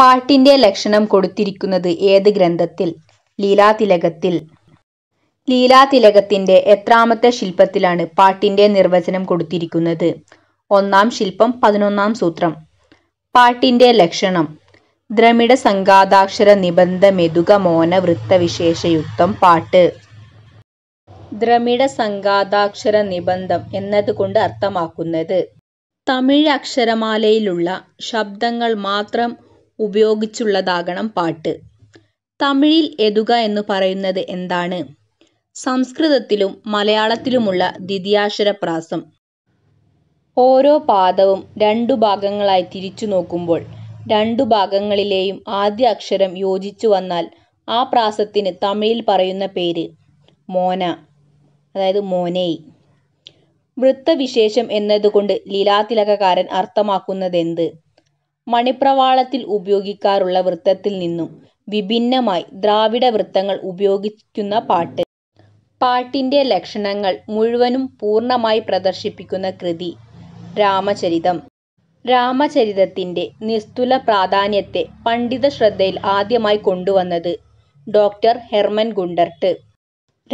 പാട്ടിൻ്റെ ലക്ഷണം കൊടുത്തിരിക്കുന്നത് ഏത് ഗ്രന്ഥത്തിൽ ലീലാതിലകത്തിൽ ലീലാതിലകത്തിൻ്റെ എത്രാമത്തെ ശില്പത്തിലാണ് പാട്ടിൻ്റെ നിർവചനം കൊടുത്തിരിക്കുന്നത് ഒന്നാം ശില്പം പതിനൊന്നാം സൂത്രം പാട്ടിൻ്റെ ലക്ഷണം ദ്രമിഡ സംഘാതാക്ഷര നിബന്ധ മെതുക മോന വൃത്തവിശേഷയുക്തം പാട്ട് ദ്രമിഡ സംഘാതാക്ഷര നിബന്ധം എന്നതുകൊണ്ട് അർത്ഥമാക്കുന്നത് തമിഴ് അക്ഷരമാലയിലുള്ള ശബ്ദങ്ങൾ മാത്രം ഉപയോഗിച്ചുള്ളതാകണം പാട്ട് തമിഴിൽ എതുക എന്നു പറയുന്നത് എന്താണ് സംസ്കൃതത്തിലും മലയാളത്തിലുമുള്ള ദ്വിതിയാക്ഷര പ്രാസം ഓരോ പാദവും രണ്ടു ഭാഗങ്ങളായി തിരിച്ചു നോക്കുമ്പോൾ രണ്ടു ഭാഗങ്ങളിലെയും ആദ്യ അക്ഷരം യോജിച്ചു വന്നാൽ ആ പ്രാസത്തിന് തമിഴിൽ പറയുന്ന പേര് മോന അതായത് മോനൈ വൃത്തവിശേഷം എന്നതുകൊണ്ട് ലീലാതിലകകാരൻ എന്ത് മണിപ്രവാളത്തിൽ ഉപയോഗിക്കാറുള്ള വൃത്തത്തിൽ നിന്നും വിഭിന്നമായി ദ്രാവിഡ വൃത്തങ്ങൾ ഉപയോഗിക്കുന്ന പാട്ട്. പാട്ടിൻ്റെ ലക്ഷണങ്ങൾ മുഴുവനും പൂർണ്ണമായി പ്രദർശിപ്പിക്കുന്ന കൃതി രാമചരിതം. രാമചരിതത്തിന്റെ നിസ്തുല പ്രാധാന്യത്തെ പണ്ഡിത ശ്രദ്ധയിൽ ആദ്യമായി കൊണ്ടുവന്നത് ഡോക്ടർ ഹെർമൻ ഗുണ്ടർട്ട്.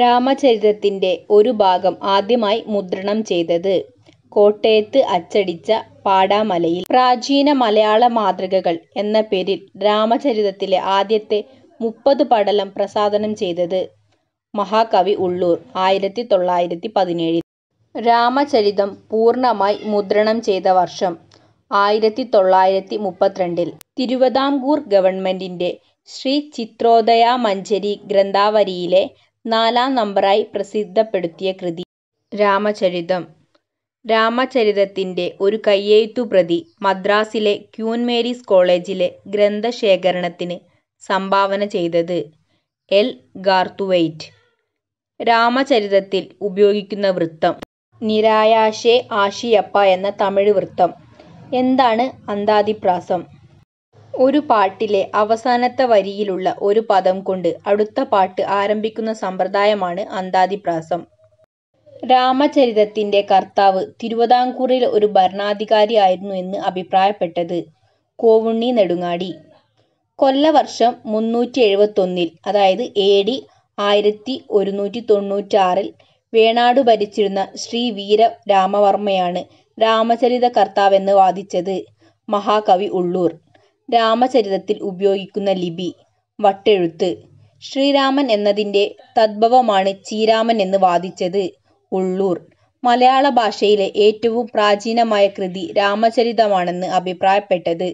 രാമചരിതത്തിന്റെ ഒരു ഭാഗം ആദ്യമായി മുദ്രണം ചെയ്തത് കോട്ടയത്ത് അച്ചടിച്ച പാടാമലയിൽ പ്രാചീന മലയാള മാതൃകകൾ എന്ന പേരിൽ രാമചരിതത്തിലെ ആദ്യത്തെ മുപ്പത് പടലം പ്രസാദനം ചെയ്തത് മഹാകവി ഉള്ളൂർ ആയിരത്തി തൊള്ളായിരത്തി പതിനേഴിൽ രാമചരിതം പൂർണ്ണമായി മുദ്രണം ചെയ്ത വർഷം ആയിരത്തി തൊള്ളായിരത്തി മുപ്പത്തിരണ്ടിൽ തിരുവിതാംകൂർ ഗവൺമെന്റിന്റെ ശ്രീ ചിത്രോദയ മഞ്ചരി ഗ്രന്ഥാവലിയിലെ നാലാം നമ്പറായി പ്രസിദ്ധപ്പെടുത്തിയ കൃതി രാമചരിതം രാമചരിതത്തിന്റെ ഒരു കൈയെഴുത്തുപ്രതി മദ്രാസിലെ ക്യൂൻ മേരീസ് കോളേജിലെ ഗ്രന്ഥശേഖരണത്തിന് സംഭാവന ചെയ്തത് എൽ. ഗാർത്തുവൈറ്റ്. രാമചരിതത്തിൽ ഉപയോഗിക്കുന്ന വൃത്തം. നിരായാശേ ആശിയപ്പ എന്ന തമിഴ് വൃത്തം. എന്താണ് അന്താതിപ്രാസം. ഒരു പാട്ടിലെ അവസാനത്തെ വരിയിലുള്ള ഒരു പദം കൊണ്ട് അടുത്ത പാട്ട് ആരംഭിക്കുന്ന സമ്പ്രദായമാണ് അന്താതിപ്രാസം. രാമചരിതത്തിന്റെ കർത്താവ് തിരുവിതാംകൂറിൽ ഒരു ഭരണാധികാരിയായിരുന്നു എന്ന് അഭിപ്രായപ്പെട്ടത് കോവുണ്ണി നെടുങ്ങാടി കൊല്ലവർഷം മുന്നൂറ്റി എഴുപത്തൊന്നിൽ അതായത് എ ഡി ആയിരത്തി ഒരുന്നൂറ്റി തൊണ്ണൂറ്റാറിൽ വേണാട് ഭരിച്ചിരുന്ന ശ്രീ വീര രാമവർമ്മയാണ് രാമചരിത കർത്താവെന്ന് വാദിച്ചത് മഹാകവി ഉള്ളൂർ രാമചരിതത്തിൽ ഉപയോഗിക്കുന്ന ലിപി വട്ടെഴുത്ത് ശ്രീരാമൻ എന്നതിൻ്റെ തദ്ഭവമാണ് ചീരാമൻ എന്ന് വാദിച്ചത് ഉള്ളൂർ മലയാള ഭാഷയിലെ ഏറ്റവും പ്രാചീനമായ കൃതി രാമചരിതമാണെന്ന് അഭിപ്രായപ്പെട്ടത്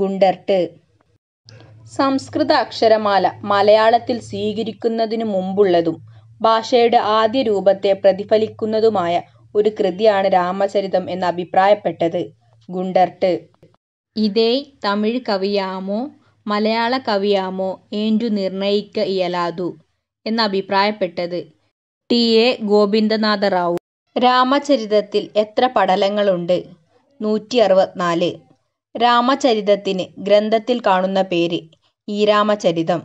ഗുണ്ടർട്ട്. സംസ്കൃത അക്ഷരമാല മലയാളത്തിൽ സ്വീകരിക്കുന്നതിനു മുമ്പുള്ളതും ഭാഷയുടെ ആദ്യ രൂപത്തെ പ്രതിഫലിക്കുന്നതുമായ ഒരു കൃതിയാണ് രാമചരിതം എന്ന് അഭിപ്രായപ്പെട്ടത് ഗുണ്ടർട്ട്. ഇതേ തമിഴ് കവിയാമോ മലയാള കവിയാമോ ഏന്റു നിർണയിക്ക ഇയലാതു" എന്നഭിപ്രായപ്പെട്ടത് ടി. എ. ഗോപിന്ദനാഥറാവു. രാമചരിതത്തിൽ എത്ര പടലങ്ങളുണ്ട്? അറുപത്തിനാല് രാമചരിതത്തിന് ഗ്രന്ഥത്തിൽ കാണുന്ന പേര് ഈരാമചരിതം.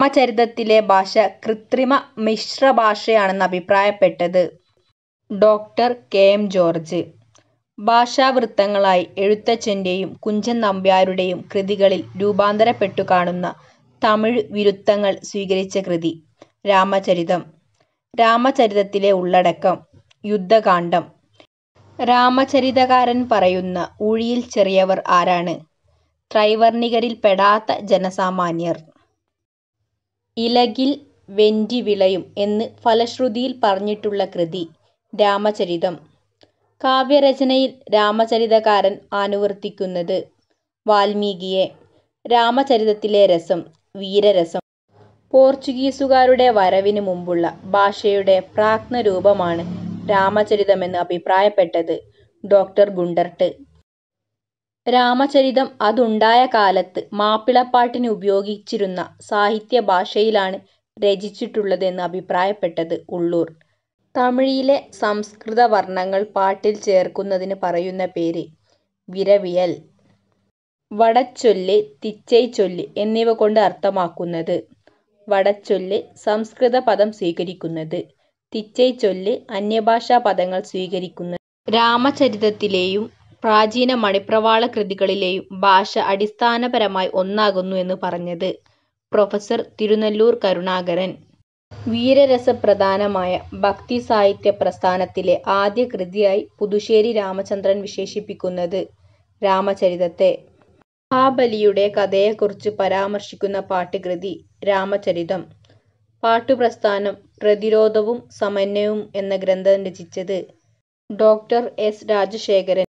രാമചരിതത്തിലെ ഭാഷ കൃത്രിമ ഭാഷയാണെന്ന് അഭിപ്രായപ്പെട്ടത് ഡോക്ടർ കെ. എം. ജോർജ്. ഭാഷാവൃത്തങ്ങളായി എഴുത്തച്ഛൻ്റെയും കുഞ്ചൻ നമ്പ്യാരുടെയും കൃതികളിൽ രൂപാന്തരപ്പെട്ടു കാണുന്ന തമിഴ് വിരുത്തങ്ങൾ സ്വീകരിച്ച കൃതി രാമചരിതം. രാമചരിതത്തിലെ ഉള്ളടക്കം യുദ്ധകാണ്ഡം രാമചരിതകാരൻ പറയുന്ന ഊഴിയിൽ ചെറിയവർ ആരാണ് ത്രൈവർണികരിൽ പെടാത്ത ജനസാമാന്യർ. ഇലകിൽ വെന്റി വിളയും എന്ന് ഫലശ്രുതിയിൽ പറഞ്ഞിട്ടുള്ള കൃതി രാമചരിതം. കാവ്യരചനയിൽ രാമചരിതകാരൻ അനുവർത്തിക്കുന്നത് വാൽമീകിയെ. രാമചരിതത്തിലെ രസം വീരരസം. പോർച്ചുഗീസുകാരുടെ വരവിനു മുമ്പുള്ള ഭാഷയുടെ പ്രാകൃതരൂപമാണ് രാമചരിതമെന്ന് അഭിപ്രായപ്പെട്ടത് ഡോക്ടർ ഗുണ്ടർട്ട്. രാമചരിതം അതുണ്ടായ കാലത്ത് മാപ്പിളപ്പാട്ടിന് ഉപയോഗിച്ചിരുന്ന സാഹിത്യഭാഷയിലാണ് രചിച്ചിട്ടുള്ളതെന്ന് അഭിപ്രായപ്പെട്ടത് ഉള്ളൂർ. തമിഴിലെ സംസ്കൃത വർണങ്ങൾ പാട്ടിൽ ചേർക്കുന്നതിന് പറയുന്ന പേര് വിരവിയൽ. വടച്ചൊല്ല്, ചൊല്ല് എന്നിവ കൊണ്ട് അർത്ഥമാക്കുന്നത് വടച്ചൊല്ല് സംസ്കൃത പദം സ്വീകരിക്കുന്നത്. ചൊല്ല് അന്യഭാഷാ പദങ്ങൾ സ്വീകരിക്കുന്നത്. രാമചരിതത്തിലെയും പ്രാചീന മണിപ്രവാള കൃതികളിലെയും ഭാഷ അടിസ്ഥാനപരമായി ഒന്നാകുന്നു എന്ന് പറഞ്ഞത് പ്രൊഫസർ തിരുനെല്ലൂർ കരുണാകരൻ. വീരരസപ്രധാനമായ സാഹിത്യ പ്രസ്ഥാനത്തിലെ ആദ്യ കൃതിയായി പുതുശ്ശേരി രാമചന്ദ്രൻ വിശേഷിപ്പിക്കുന്നത് രാമചരിതത്തെ മഹാബലിയുടെ കഥയെക്കുറിച്ച് പരാമർശിക്കുന്ന പാട്ടുകൃതി രാമചരിതം. പാട്ടുപ്രസ്ഥാനം പ്രതിരോധവും സമന്വയവും എന്ന ഗ്രന്ഥം രചിച്ചത് ഡോക്ടർ എസ്. രാജശേഖരൻ